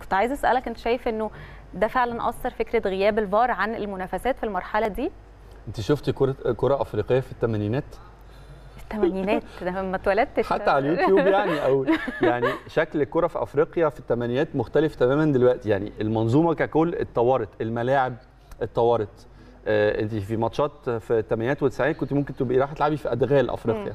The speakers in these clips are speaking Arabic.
كنت عايزه اسالك انت شايف انه ده فعلا اثر فكره غياب الفار عن المنافسات في المرحله دي انت شفتي كره كره افريقيه في الثمانينات الثمانينات ده ما اتولدتش حتى على اليوتيوب يعني او يعني شكل الكره في افريقيا في الثمانينات مختلف تماما دلوقتي يعني المنظومه ككل اتطورت الملاعب اتطورت آه، انت في ماتشات في الثمانينات والتسعينات كنت ممكن تبقي رايحه تلعبي في ادغال افريقيا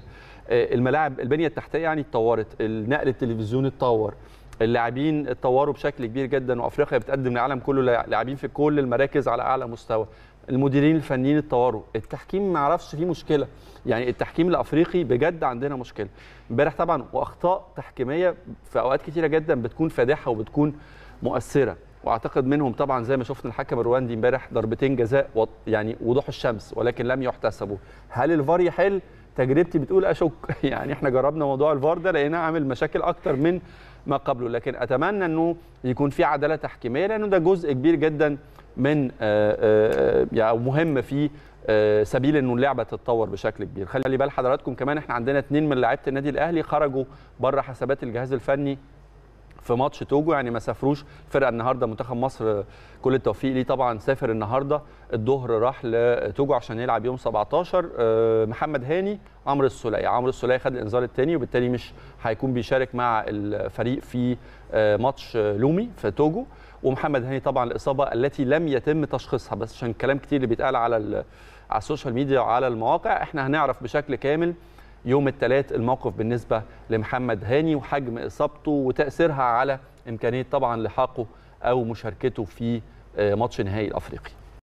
آه، الملاعب البنيه التحتيه يعني اتطورت النقل التلفزيوني اتطور اللاعبين اتطوروا بشكل كبير جدا وافريقيا بتقدم للعالم كله لاعبين في كل المراكز على اعلى مستوى المديرين الفنيين اتطوروا التحكيم ما عرفش فيه مشكله يعني التحكيم الافريقي بجد عندنا مشكله امبارح طبعا واخطاء تحكيميه في اوقات كتيره جدا بتكون فادحه وبتكون مؤثره واعتقد منهم طبعا زي ما شفنا الحكم الرواندي امبارح ضربتين جزاء و... يعني وضوح الشمس ولكن لم يحتسبوا هل الفار يحل تجربتي بتقول اشك يعني احنا جربنا موضوع الفار ده لقيناه عامل مشاكل اكتر من ما قبله لكن اتمنى انه يكون في عداله تحكيميه لانه ده جزء كبير جدا من آه، آه، يعني مهم في آه، سبيل انه اللعبه تتطور بشكل كبير خلي بال حضراتكم كمان احنا عندنا اثنين من لعيبه النادي الاهلي خرجوا بره حسابات الجهاز الفني في ماتش توجو يعني ما سافروش فرقه النهارده منتخب مصر كل التوفيق ليه طبعا سافر النهارده الظهر راح لتوجو عشان يلعب يوم 17 آه، محمد هاني عمرو السلاي عمرو السلاي خد الانذار الثاني وبالتالي مش هيكون بيشارك مع الفريق في آه، ماتش لومي في توجو ومحمد هاني طبعا الاصابه التي لم يتم تشخيصها بس عشان كلام كتير اللي بيتقال على على السوشيال ميديا وعلى المواقع احنا هنعرف بشكل كامل يوم الثلاث الموقف بالنسبه لمحمد هاني وحجم اصابته وتاثيرها على امكانيه طبعا لحاقه او مشاركته في آه، ماتش نهائي الافريقي